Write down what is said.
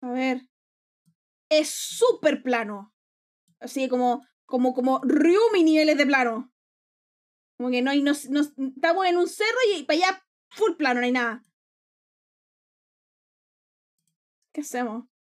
A ver. Es súper plano. Así como, como, como Ryumi niveles de plano. Como que no hay, nos, estamos en un cerro y, y para allá full plano, no hay nada. ¿Qué hacemos?